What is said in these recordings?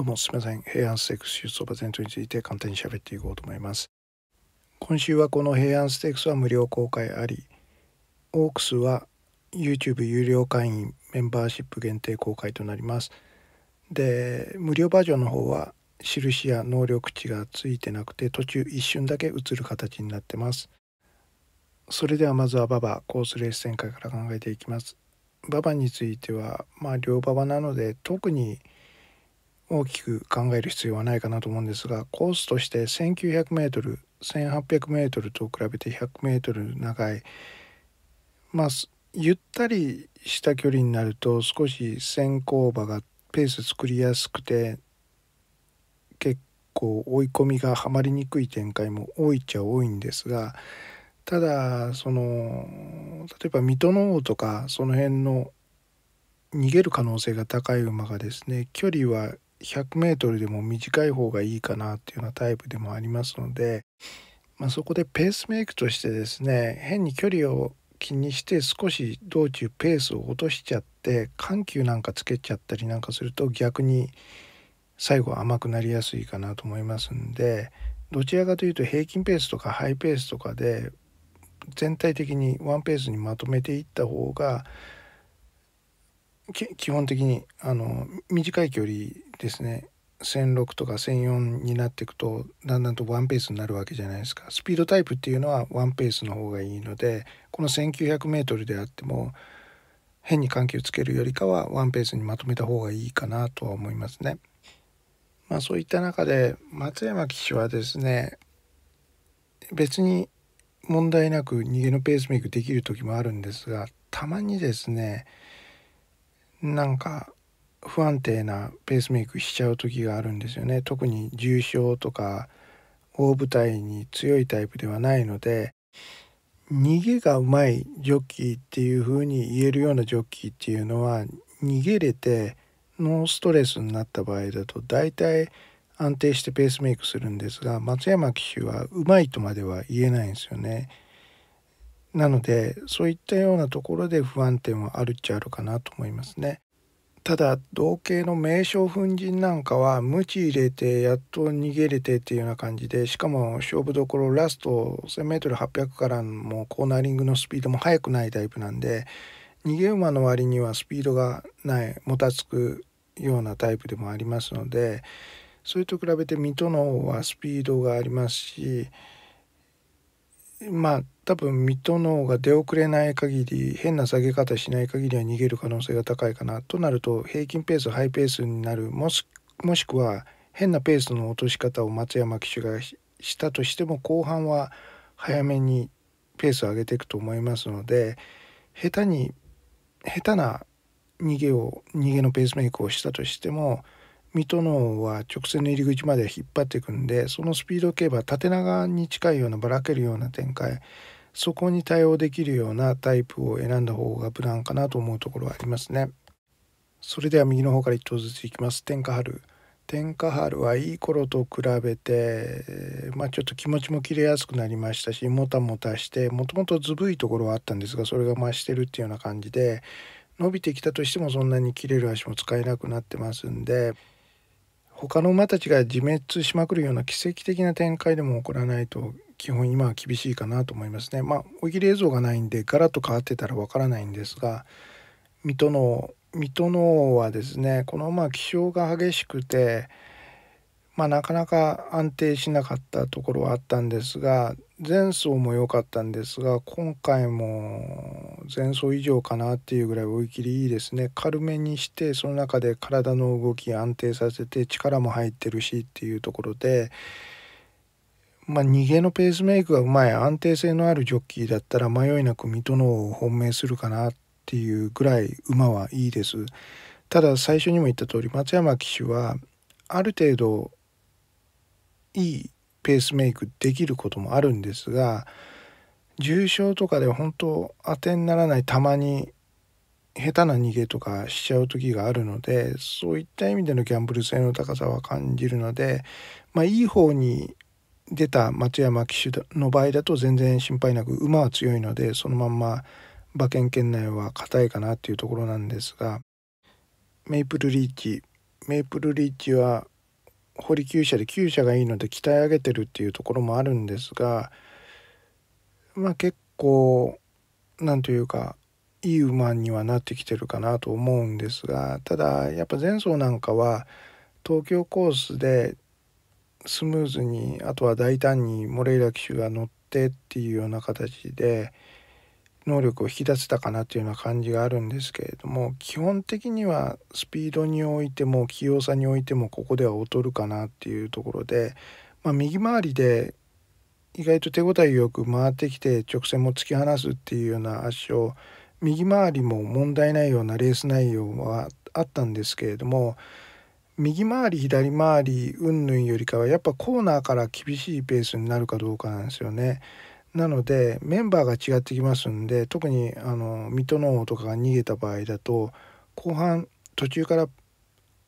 どうもすみません。平安ステークス出走をパテントについて簡単に喋っていこうと思います。今週はこの平安ステークスは無料公開あり、オークスは YouTube 有料会員メンバーシップ限定公開となります。で、無料バージョンの方は印や能力値がついてなくて途中一瞬だけ映る形になってます。それではまずは馬場コースレース展開から考えていきます。馬場については、まあ、両馬場なので特に大きく考える必要はないかなと思うんですがコースとして 1900m、1800m と比べて 100m 長いまあゆったりした距離になると少し先行馬がペース作りやすくて結構追い込みがはまりにくい展開も多いっちゃ多いんですがただその例えば水戸の王とかその辺の逃げる可能性が高い馬がですね距離は 100m でも短い方がいいかなっていうようなタイプでもありますので、まあ、そこでペースメイクとしてですね変に距離を気にして少し道中ペースを落としちゃって緩急なんかつけちゃったりなんかすると逆に最後甘くなりやすいかなと思いますんでどちらかというと平均ペースとかハイペースとかで全体的にワンペースにまとめていった方が基本的にあの短い距離ですね1006とか1004になっていくとだんだんとワンペースになるわけじゃないですかスピードタイプっていうのはワンペースの方がいいのでこの 1900m であっても変に緩急つけるよりかはワンペースにまとめた方がいいかなとは思いますね。まあ、そういった中で松山騎手はですね別に問題なく逃げのペースメイクできる時もあるんですがたまにですねなんか不安定なペースメイクしちゃう時があるんですよね特に重症とか大舞台に強いタイプではないので逃げがうまいジョッキーっていう風に言えるようなジョッキーっていうのは逃げれてノーストレスになった場合だと大体安定してペースメイクするんですが松山騎手はうまいとまでは言えないんですよね。なのでそういったようなところで不安定はあるっちゃあるかなと思いますね。ただ同型の名称粉塵なんかは無知入れてやっと逃げれてっていうような感じでしかも勝負どころラスト 1,000m800 からもコーナリングのスピードも速くないタイプなんで逃げ馬の割にはスピードがないもたつくようなタイプでもありますのでそれと比べて水戸の方はスピードがありますしまあ多分水戸の方が出遅れない限り変な下げ方しない限りは逃げる可能性が高いかなとなると平均ペースハイペースになるもしもしくは変なペースの落とし方を松山騎手がしたとしても後半は早めにペースを上げていくと思いますので下手に下手な逃げを逃げのペースメイクをしたとしても水戸のは直線の入り口まで引っ張っていくんでそのスピード競馬縦長に近いようなばらけるような展開そこに対応できるようなタイプを選んだ方が無難かなと思うところはありますね。それでは右の方から1頭ずついきます。天下春天下春はいい頃と比べて、まあ、ちょっと気持ちも切れやすくなりましたしもたもたしてもともとずぶいところはあったんですがそれが増してるっていうような感じで伸びてきたとしてもそんなに切れる足も使えなくなってますんで他の馬たちが自滅しまくるような奇跡的な展開でも起こらないと基本今は厳しいかなと思いますね。まあ、追い切り映像がないんで、ガラッと変わってたらわからないんですが、水戸の、水戸のはですね、このまあ気象が激しくて、まあ、なかなか安定しなかったところはあったんですが、前走も良かったんですが、今回も前走以上かなっていうぐらい追い切りいいですね。軽めにして、その中で体の動き安定させて、力も入ってるしっていうところで、まあ、逃げのペースメイクがうまい安定性のあるジョッキーだったら迷いなく水戸のを本命するかなっていうぐらい馬はいいですただ最初にも言った通り松山騎手はある程度いいペースメイクできることもあるんですが重症とかで本当当てにならないたまに下手な逃げとかしちゃう時があるのでそういった意味でのギャンブル性の高さは感じるのでまあいい方に出た松山騎手の場合だと全然心配なく馬は強いのでそのまんま馬券圏内は硬いかなっていうところなんですがメイプルリーチメイプルリーチは堀厩舎で厩舎がいいので鍛え上げてるっていうところもあるんですがまあ結構何というかいい馬にはなってきてるかなと思うんですがただやっぱ前走なんかは東京コースでスムーズにあとは大胆にモレイラ騎手が乗ってっていうような形で能力を引き出せたかなというような感じがあるんですけれども基本的にはスピードにおいても器用さにおいてもここでは劣るかなっていうところで、まあ、右回りで意外と手応えよく回ってきて直線も突き放すっていうような圧勝右回りも問題ないようなレース内容はあったんですけれども右回り左回りうんぬんよりかはやっぱコーナーから厳しいペースになるかどうかなんですよね。なのでメンバーが違ってきますんで特にあの水戸の王とかが逃げた場合だと後半途中から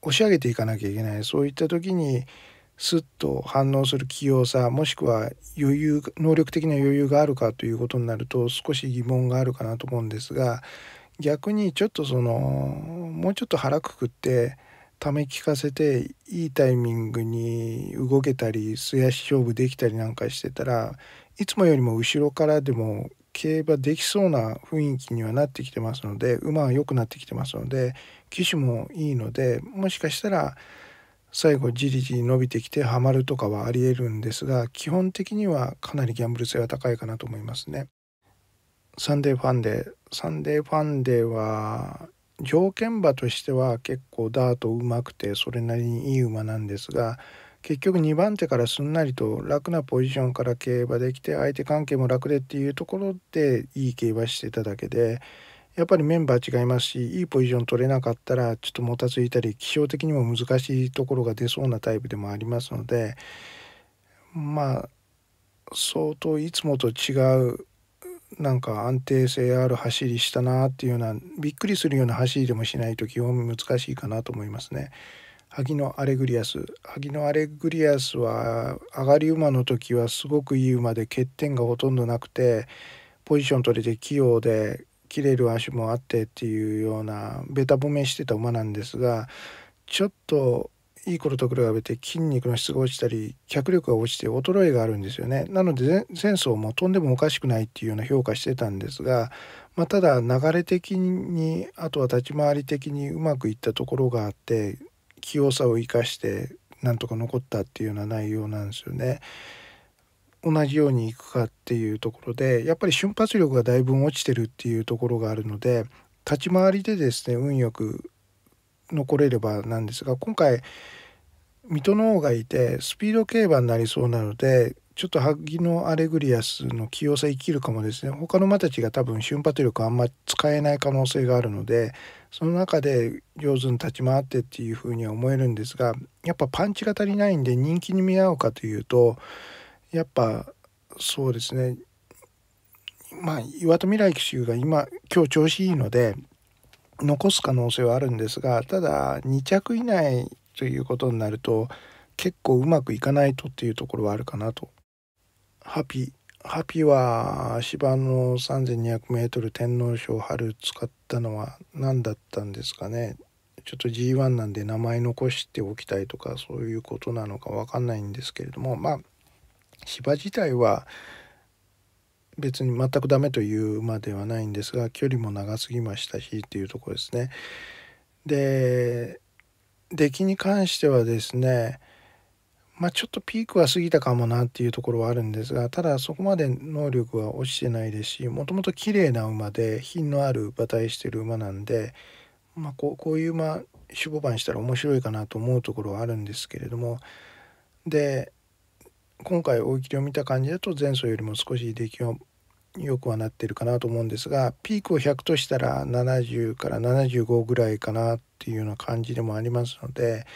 押し上げていかなきゃいけないそういった時にスッと反応する器用さもしくは余裕能力的な余裕があるかということになると少し疑問があるかなと思うんですが逆にちょっとそのもうちょっと腹くくって。ため聞かせていいタイミングに動けたり素足勝負できたりなんかしてたらいつもよりも後ろからでも競馬できそうな雰囲気にはなってきてますので馬は良くなってきてますので騎手もいいのでもしかしたら最後じりじり伸びてきてハマるとかはありえるんですが基本的にはかなりギャンブル性は高いかなと思いますね。サンデーファンデーサンデーファンデーは条件馬としては結構ダートうまくてそれなりにいい馬なんですが結局2番手からすんなりと楽なポジションから競馬できて相手関係も楽でっていうところでいい競馬してただけでやっぱりメンバー違いますしいいポジション取れなかったらちょっともたついたり気象的にも難しいところが出そうなタイプでもありますのでまあ相当いつもと違うなんか安定性ある走りしたなっていうようなびっくりするような走りでもしないと基本難しいかなと思いますね。萩野アレグリアス萩野アレグリアスは上がり馬の時はすごくいい馬で欠点がほとんどなくてポジション取れて器用で切れる足もあってっていうようなべた褒めしてた馬なんですがちょっといい頃と比べて筋肉の質が落ちたり脚力が落ちて衰えがあるんですよねなので前走も飛んでもおかしくないっていうような評価してたんですが、まあ、ただ流れ的にあとは立ち回り的にうまくいったところがあって器用さを生かしてなんとか残ったっていうような内容なんですよね。同じようにいくかっていうところでやっぱり瞬発力がだいぶ落ちてるっていうところがあるので立ち回りでですね運よく残れればなんですが今回水戸の方がいてスピード競馬になりそうなのでちょっと萩野アレグリアスの器用さ生きるかもですね他の馬たちが多分瞬発力あんま使えない可能性があるのでその中で上手に立ち回ってっていうふうには思えるんですがやっぱパンチが足りないんで人気に見合うかというとやっぱそうですねまあ岩戸未来騎手が今今日調子いいので残す可能性はあるんですがただ2着以内ということになると結構うまくいかないとっていうところはあるかなと。ハピハピは芝の 3200m 天皇賞春使ったのは何だったんですかねちょっと G1 なんで名前残しておきたいとかそういうことなのか分かんないんですけれどもまあ芝自体は別に全くダメというまではないんですが距離も長すぎましたしっていうとこですね。で出来に関してはですねまあちょっとピークは過ぎたかもなっていうところはあるんですがただそこまで能力は落ちてないですしもともと綺麗な馬で品のある馬体してる馬なんで、まあ、こうこういう馬守護板したら面白いかなと思うところはあるんですけれどもで今回追い切りを見た感じだと前走よりも少し出来を良くはなってるかなと思うんですがピークを100としたら70から75ぐらいかなっていうような感じでもありますので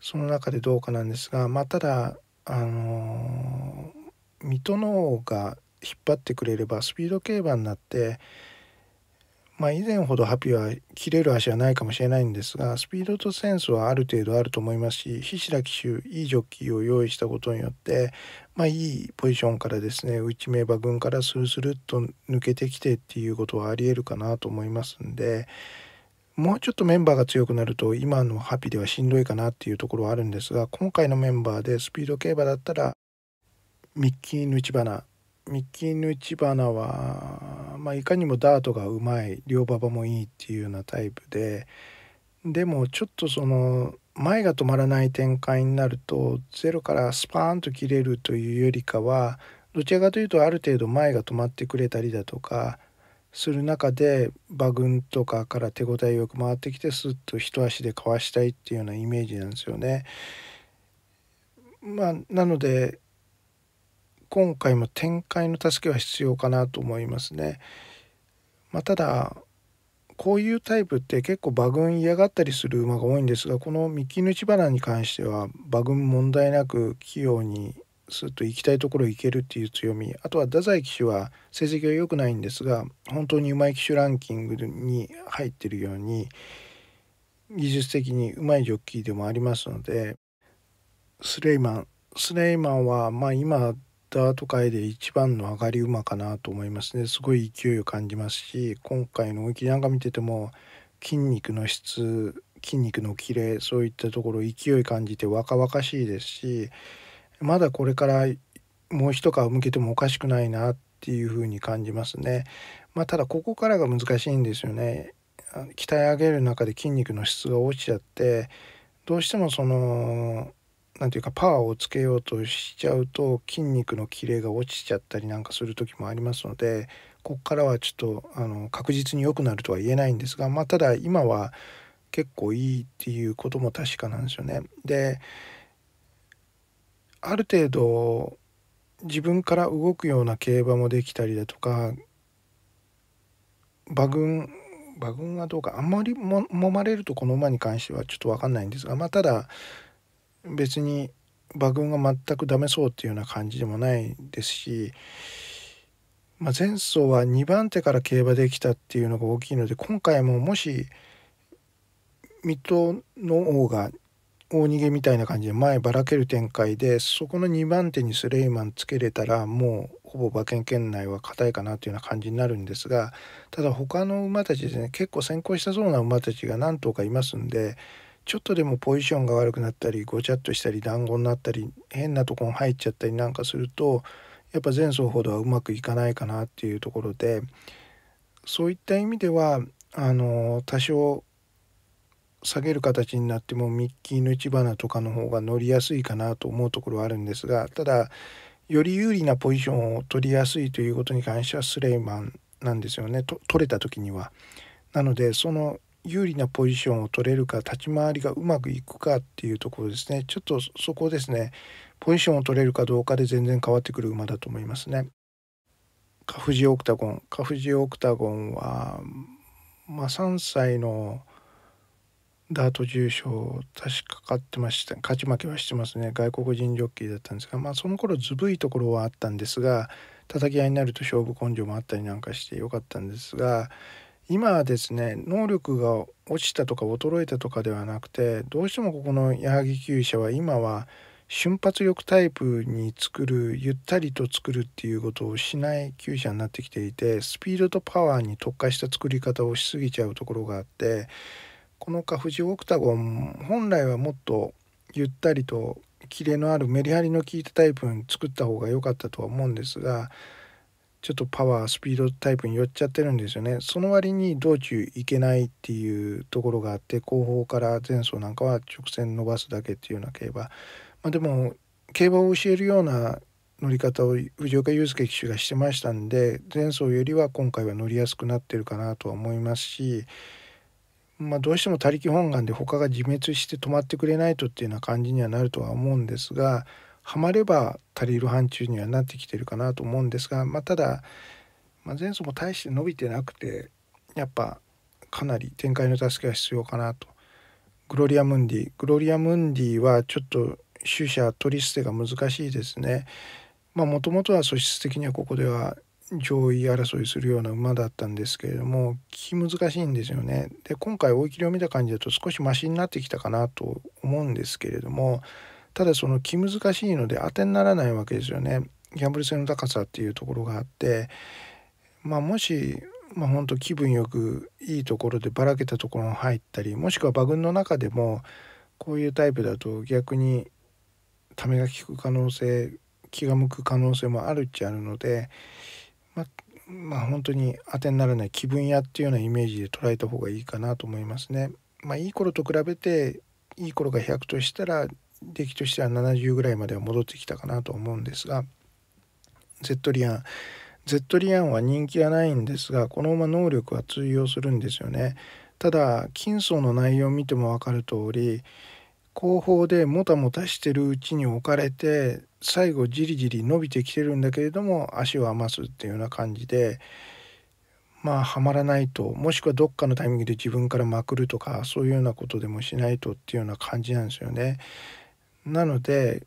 その中でどうかなんですがまあただあのー、水戸の方が引っ張ってくれればスピード競馬になってまあ、以前ほどハピは切れる足はないかもしれないんですがスピードとセンスはある程度あると思いますし菱田騎手いいジョッキーを用意したことによって、まあ、いいポジションからですね内名馬群からスルスルっと抜けてきてっていうことはありえるかなと思いますんでもうちょっとメンバーが強くなると今のハピではしんどいかなっていうところはあるんですが今回のメンバーでスピード競馬だったらミッキー・ヌチバナ三木ヌチバは、まあ、いかにもダートがうまい両馬場もいいっていうようなタイプででもちょっとその前が止まらない展開になるとゼロからスパーンと切れるというよりかはどちらかというとある程度前が止まってくれたりだとかする中で馬群とかから手応えよく回ってきてスッと一足でかわしたいっていうようなイメージなんですよね。まあ、なので今回も展開の助けは必要かなと思いますね。まあ、ただこういうタイプって結構馬群嫌がったりする馬が多いんですがこのミキヌチバナに関しては馬群問題なく器用にすっと行きたいところ行けるっていう強みあとは太宰騎手は成績は良くないんですが本当にうまい騎手ランキングに入ってるように技術的にうまいジョッキーでもありますのでスレイマンスレイマンはまあ今ターとかで一番の上がり馬かなと思いますねすごい勢いを感じますし今回の動きなんか見てても筋肉の質筋肉のキレそういったところ勢い感じて若々しいですしまだこれからもう一皮向けてもおかしくないなっていうふうに感じますね。まあ、ただここからが難しいんですよね。鍛え上げる中で筋肉の質が落ちちゃってどうしてもそのんていうかパワーをつけようとしちゃうと筋肉のキレが落ちちゃったりなんかする時もありますのでここからはちょっとあの確実に良くなるとは言えないんですが、まあ、ただ今は結構いいっていうことも確かなんですよね。である程度自分から動くような競馬もできたりだとか馬群馬群はどうかあんまりも揉まれるとこの馬に関してはちょっと分かんないんですがまあただ別に馬群が全くダメそうっていうような感じでもないですし、まあ、前走は2番手から競馬できたっていうのが大きいので今回ももし水戸の王が大逃げみたいな感じで前ばらける展開でそこの2番手にスレイマンつけれたらもうほぼ馬券圏内は硬いかなというような感じになるんですがただ他の馬たちですね結構先行したそうな馬たちが何頭かいますんでちょっとでもポジションが悪くなったりごちゃっとしたり団子になったり変なとこに入っちゃったりなんかするとやっぱ前走ほどはうまくいかないかなっていうところでそういった意味ではあの多少下げる形になってもミッキーの一花とかの方が乗りやすいかなと思うところはあるんですがただより有利なポジションを取りやすいということに関してはスレイマンなんですよねと取れた時には。なのでその有利なポジションを取れるか立ち回りがうまくいくかっていうところですねちょっとそこですねポジションを取れるかどうかで全然変わってくる馬だと思いますね。カフジオクタゴンカフジオクタゴンは、まあ、3歳のダート重賞確か勝ってました勝ち負けはしてますね外国人ジョッキーだったんですが、まあ、その頃ずぶいところはあったんですが叩き合いになると勝負根性もあったりなんかしてよかったんですが今はですね能力が落ちたとか衰えたとかではなくてどうしてもここの矢作厩舎は今は瞬発力タイプに作るゆったりと作るっていうことをしない厩舎になってきていてスピードとパワーに特化した作り方をしすぎちゃうところがあってこのカフジオクタゴン本来はもっとゆったりとキレのあるメリハリの効いたタイプに作った方が良かったとは思うんですがちょっとパワースピードタイプに寄っちゃってるんですよねその割に道中行けないっていうところがあって後方から前走なんかは直線伸ばすだけっていうような競馬、まあ、でも競馬を教えるような乗り方を藤岡祐介騎手がしてましたんで前走よりは今回は乗りやすくなってるかなとは思いますしまあ、どうしても他力本願で他が自滅して止まってくれないとっていうような感じにはなるとは思うんですがはまれば足りる範疇にはなってきてるかなと思うんですが、まあ、ただ、まあ、前走も大して伸びてなくてやっぱかなり展開の助けは必要かなと。グロリア・ムンディグロリア・ムンディはちょっと取捨取り捨てが難しいですね。まあもともとは素質的にはここでは上位争いするような馬だったんですけれども気難しいんですよね。で今回追い切りを見た感じだと少しマシになってきたかなと思うんですけれどもただその気難しいので当てにならないわけですよねギャンブル性の高さっていうところがあってまあもしまあ、本当気分よくいいところでばらけたところに入ったりもしくは馬群の中でもこういうタイプだと逆にためが利く可能性気が向く可能性もあるっちゃあるので、まあ、まあ本当に当てにならない気分屋っていうようなイメージで捉えた方がいいかなと思いますね。まあ、いい頃と比べていい頃が100としたら出来としては70ぐらいまでは戻ってきたかなと思うんですが Z リアン Z リアンは人気はないんですがこのまま能力は通用するんですよねただ金層の内容を見ても分かる通り後方でもたもたしてるうちに置かれて最後じりじり伸びてきてるんだけれども足を余すっていうような感じでまあはまらないともしくはどっかのタイミングで自分からまくるとかそういうようなことでもしないとっていうような感じなんですよね。なので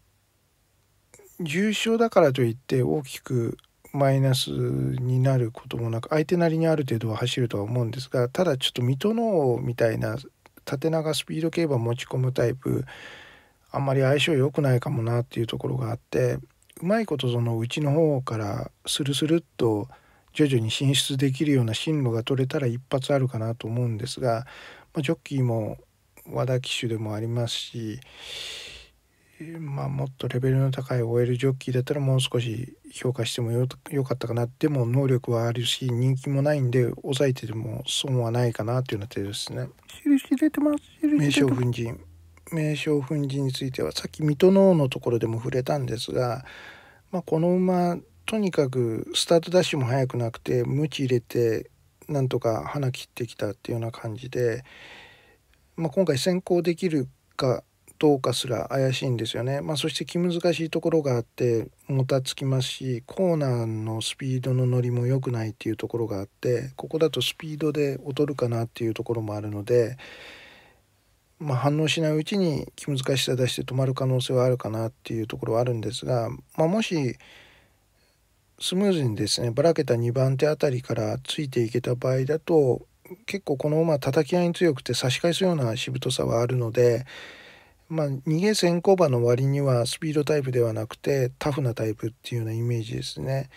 重症だからといって大きくマイナスになることもなく相手なりにある程度は走るとは思うんですがただちょっと水戸のみたいな縦長スピード競馬持ち込むタイプあんまり相性良くないかもなっていうところがあってうまいことそのうちの方からスルスルっと徐々に進出できるような進路が取れたら一発あるかなと思うんですが、まあ、ジョッキーも和田騎手でもありますしまあ、もっとレベルの高い OL ジョッキーだったらもう少し評価してもよかったかなでも能力はあるし人気もないんで抑えてても損はないかなというような手ですね。印出てます名称粉塵名称粉塵についてはさっき水戸の王のところでも触れたんですが、まあ、この馬とにかくスタートダッシュも速くなくてムチ入れてなんとか花切ってきたっていうような感じで、まあ、今回先行できるかどうかすら怪しいんですよね。まあ、そして気難しいところがあってもたつきますしコーナーのスピードの乗りも良くないっていうところがあってここだとスピードで劣るかなっていうところもあるので、まあ、反応しないうちに気難しさ出して止まる可能性はあるかなっていうところはあるんですが、まあ、もしスムーズにですねばらけた2番手あたりからついていけた場合だと結構この馬叩き合いに強くて差し返すようなしぶとさはあるので。まあ、逃げ先行馬の割にはスピードタイプではなくてタフなタイプっていうようなイメージですね。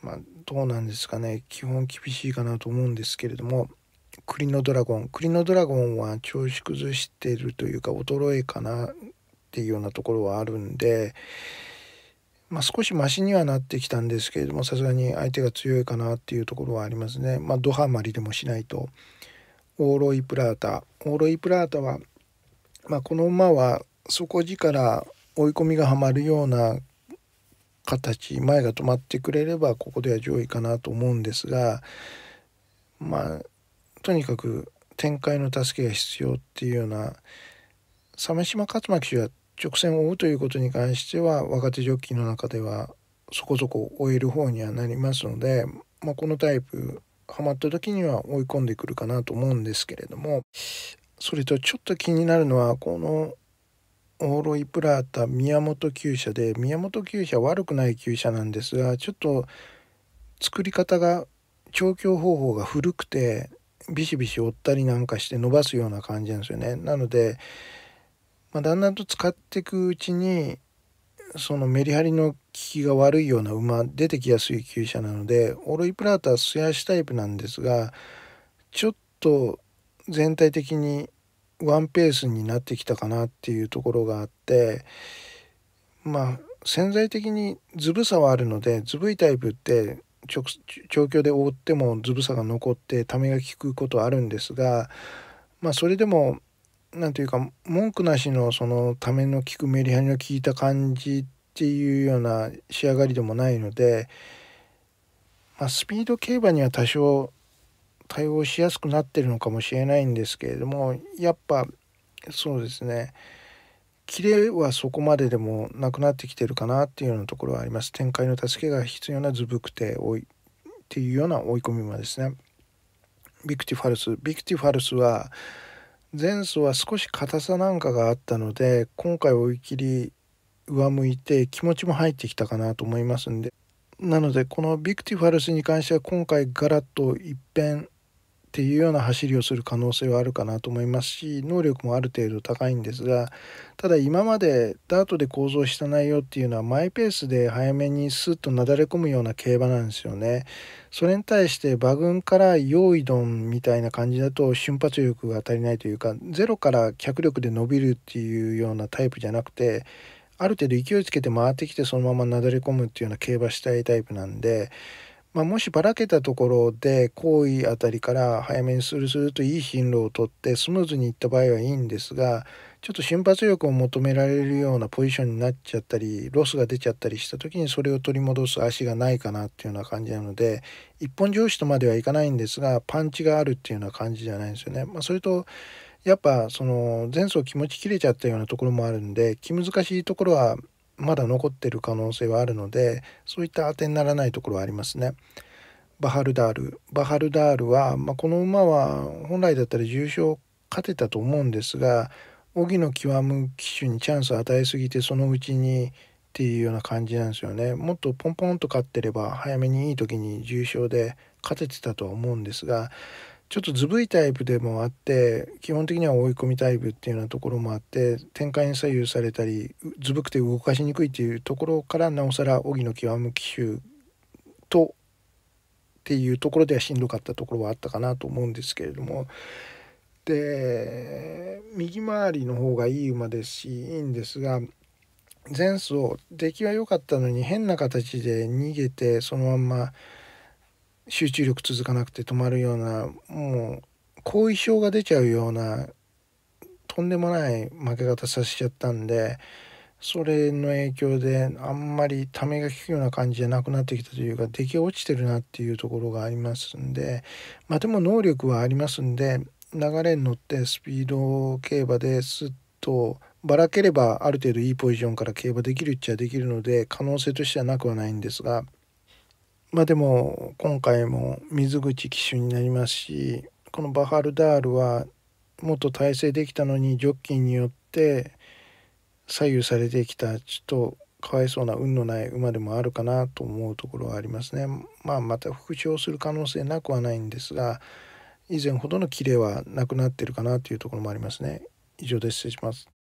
まあ、どうなんですかね基本厳しいかなと思うんですけれども栗のドラゴン栗のドラゴンは調子崩してるというか衰えかなっていうようなところはあるんで、まあ、少しマシにはなってきたんですけれどもさすがに相手が強いかなっていうところはありますね。まあ、ドハマりでもしないとオーロイプラータオーロイプラータはまあ、この馬は底力追い込みがはまるような形前が止まってくれればここでは上位かなと思うんですがまあとにかく展開の助けが必要っていうような鮫島勝馬騎手は直線を追うということに関しては若手ジョッキーの中ではそこそこ追える方にはなりますので、まあ、このタイプはまった時には追い込んでくるかなと思うんですけれどもそれとちょっと気になるのはこのオーロイプラータ宮本厩舎で宮本厩舎悪くない厩舎なんですがちょっと作り方が調教方法が古くてビシビシ折ったりなんかして伸ばすような感じなんですよね。なので、まあ、だんだんと使っていくうちにそのメリハリの効きが悪いような馬出てきやすい厩舎なのでオーロイプラータは素足タイプなんですがちょっと全体的にワンペースになってきたかなっていうところがあってまあ潜在的にずぶさはあるのでずぶいタイプって調教で覆ってもずぶさが残ってためが利くことはあるんですがまあそれでも何て言うか文句なしのそのための利くメリハリの効いた感じっていうような仕上がりでもないので、まあ、スピード競馬には多少対応しやすくなってるのかもしれないんですけれどもやっぱそうですねキレはそこまででもなくなってきてるかなっていうようなところはあります展開の助けが必要なズブくて多いっていうような追い込みもですねビクティファルスビクティファルスは前走は少し硬さなんかがあったので今回追い切り上向いて気持ちも入ってきたかなと思いますんでなのでこのビクティファルスに関しては今回ガラッと一変っていうような走りをする可能性はあるかなと思いますし能力もある程度高いんですがただ今までダートで構造した内容っていうのはマイペースで早めにスッとなだれ込むような競馬なんですよね。それに対して馬群から用意ドンみたいな感じだと瞬発力が足りないというかゼロから脚力で伸びるっていうようなタイプじゃなくてある程度勢いつけて回ってきてそのままなだれ込むっていうような競馬したいタイプなんで。まあ、もしばらけたところで行為あたりから早めにするするといい頻度をとってスムーズにいった場合はいいんですがちょっと瞬発力を求められるようなポジションになっちゃったりロスが出ちゃったりした時にそれを取り戻す足がないかなっていうような感じなので一本上司とまではいかないんですがパンチがあるっていうような感じじゃないんですよね。まあ、それとやっぱその前走気持ち切れちゃったようなところもあるんで気難しいところはまだ残ってる可能性はあるのでそういった当てにならないところはありますね。バハルダールバハルダールは、まあ、この馬は本来だったら重賞勝てたと思うんですが荻野極む騎手にチャンスを与えすぎてそのうちにっていうような感じなんですよねもっとポンポンと勝ってれば早めにいい時に重賞で勝ててたとは思うんですがちょっとずぶいタイプでもあって基本的には追い込みタイプっていうようなところもあって展開に左右されたりずぶくて動かしにくいっていうところからなおさら荻野極む騎手とっていうところではしんどかったところはあったかなと思うんですけれどもで右回りの方がいい馬ですしいいんですが前走出来は良かったのに変な形で逃げてそのまんま。集中力続かなくて止まるようなもう後遺症が出ちゃうようなとんでもない負け方させちゃったんでそれの影響であんまりためが利くような感じじゃなくなってきたというか出来落ちてるなっていうところがありますんでまあでも能力はありますんで流れに乗ってスピード競馬ですっとばらければある程度いいポジションから競馬できるっちゃできるので可能性としてはなくはないんですがまあでも今回も水口騎手になりますしこのバハルダールはもっと体制できたのにジョッキーによって左右されてきたちょっとかわいそうな運のない馬でもあるかなと思うところはありますね。まあ、また復調する可能性なくはないんですが以前ほどのキレはなくなってるかなというところもありますね。以上です失礼します。